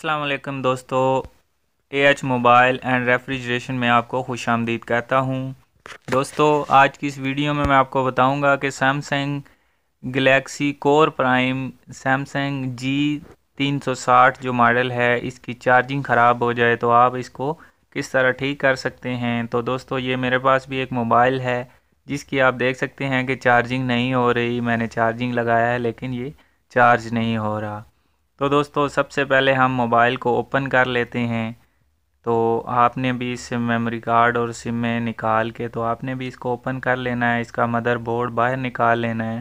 असलकम दोस्तों A H mobile and refrigeration में आपको खुश आमदीद कहता हूँ दोस्तों आज की इस वीडियो में मैं आपको बताऊँगा कि Samsung Galaxy Core Prime Samsung G 360 जो मॉडल है इसकी चार्जिंग ख़राब हो जाए तो आप इसको किस तरह ठीक कर सकते हैं तो दोस्तों ये मेरे पास भी एक मोबाइल है जिसकी आप देख सकते हैं कि चार्जिंग नहीं हो रही मैंने चार्जिंग लगाया है लेकिन ये चार्ज नहीं हो रहा तो दोस्तों सबसे पहले हम मोबाइल को ओपन कर लेते हैं तो आपने भी सिम मेमोरी कार्ड और सिम में निकाल के तो आपने भी इसको ओपन कर लेना है इसका मदरबोर्ड बाहर निकाल लेना है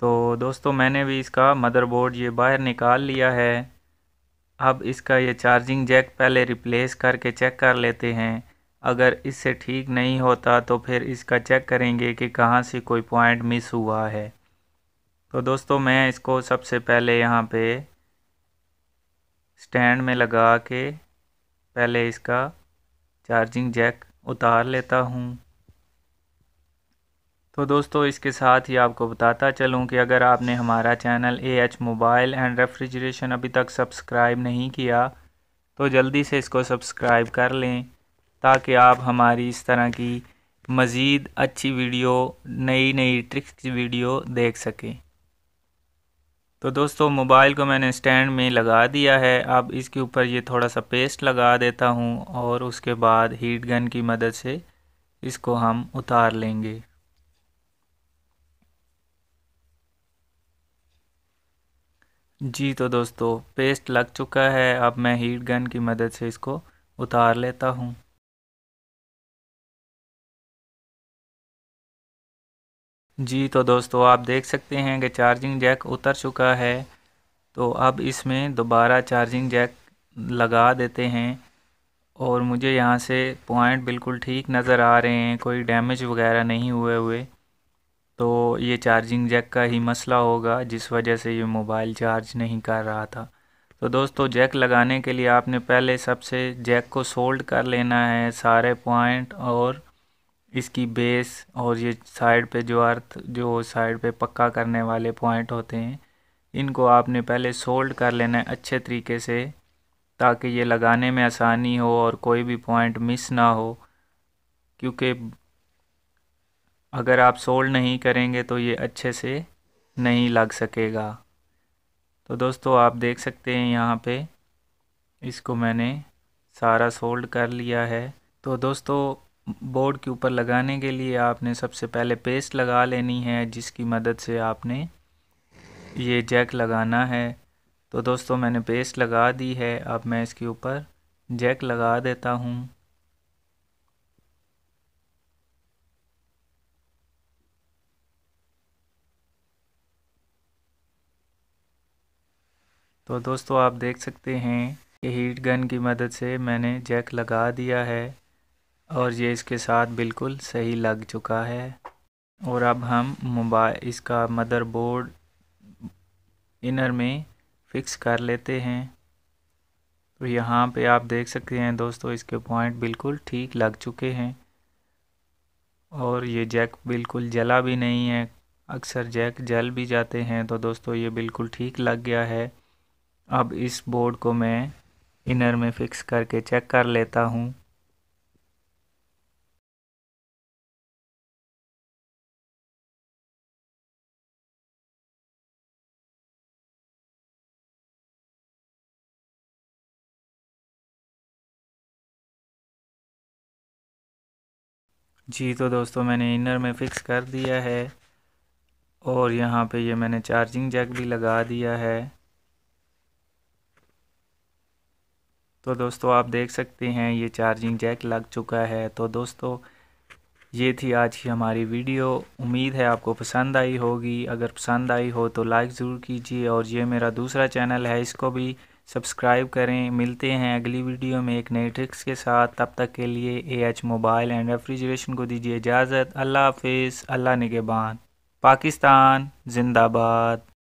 तो दोस्तों मैंने भी इसका मदरबोर्ड ये बाहर निकाल लिया है अब इसका ये चार्जिंग जैक पहले रिप्लेस करके चेक कर लेते हैं अगर इससे ठीक नहीं होता तो फिर इसका चेक करेंगे कि कहाँ से कोई पॉइंट मिस हुआ है तो दोस्तों मैं इसको सबसे पहले यहाँ पे स्टैंड में लगा के पहले इसका चार्जिंग जैक उतार लेता हूँ तो दोस्तों इसके साथ ही आपको बताता चलूँ कि अगर आपने हमारा channel A H mobile and refrigeration अभी तक सब्सक्राइब नहीं किया तो जल्दी से इसको सब्सक्राइब कर लें ताकि आप हमारी इस तरह की मज़ीद अच्छी वीडियो नई नई ट्रिक्स की वीडियो देख सकें तो दोस्तों मोबाइल को मैंने स्टैंड में लगा दिया है अब इसके ऊपर ये थोड़ा सा पेस्ट लगा देता हूँ और उसके बाद हीट गन की मदद से इसको हम उतार लेंगे जी तो दोस्तों पेस्ट लग चुका है अब मैं हीट गन की मदद से इसको उतार लेता हूँ जी तो दोस्तों आप देख सकते हैं कि चार्जिंग जैक उतर चुका है तो अब इसमें दोबारा चार्जिंग जैक लगा देते हैं और मुझे यहाँ से पॉइंट बिल्कुल ठीक नज़र आ रहे हैं कोई डैमेज वगैरह नहीं हुए हुए तो ये चार्जिंग जैक का ही मसला होगा जिस वजह से ये मोबाइल चार्ज नहीं कर रहा था तो दोस्तों जैक लगाने के लिए आपने पहले सबसे जैक को सोल्ड कर लेना है सारे पॉइंट और इसकी बेस और ये साइड पे जो अर्थ जो साइड पे पक्का करने वाले पॉइंट होते हैं इनको आपने पहले सोल्ड कर लेना है अच्छे तरीके से ताकि ये लगाने में आसानी हो और कोई भी पॉइंट मिस ना हो क्योंकि अगर आप सोल्ड नहीं करेंगे तो ये अच्छे से नहीं लग सकेगा तो दोस्तों आप देख सकते हैं यहाँ पे इसको मैंने सारा सोल्ड कर लिया है तो दोस्तों बोर्ड के ऊपर लगाने के लिए आपने सबसे पहले पेस्ट लगा लेनी है जिसकी मदद से आपने ये जैक लगाना है तो दोस्तों मैंने पेस्ट लगा दी है अब मैं इसके ऊपर जैक लगा देता हूँ तो दोस्तों आप देख सकते हैं कि हीट गन की मदद से मैंने जैक लगा दिया है और ये इसके साथ बिल्कुल सही लग चुका है और अब हम मोबाइल इसका मदरबोर्ड इनर में फिक्स कर लेते हैं तो यहाँ पे आप देख सकते हैं दोस्तों इसके पॉइंट बिल्कुल ठीक लग चुके हैं और ये जैक बिल्कुल जला भी नहीं है अक्सर जैक जल भी जाते हैं तो दोस्तों ये बिल्कुल ठीक लग गया है अब इस बोर्ड को मैं इनर में फ़िक्स करके चेक कर लेता हूँ जी तो दोस्तों मैंने इनर में फ़िक्स कर दिया है और यहाँ पे ये मैंने चार्जिंग जैक भी लगा दिया है तो दोस्तों आप देख सकते हैं ये चार्जिंग जैक लग चुका है तो दोस्तों ये थी आज की हमारी वीडियो उम्मीद है आपको पसंद आई होगी अगर पसंद आई हो तो लाइक ज़रूर कीजिए और ये मेरा दूसरा चैनल है इसको भी सब्सक्राइब करें मिलते हैं अगली वीडियो में एक नए ट्रिक्स के साथ तब तक के लिए A H mobile and refrigeration को दीजिए इजाज़त अल्लाह हाफिज़ अल्लाह निगेबान पाकिस्तान जिंदाबाद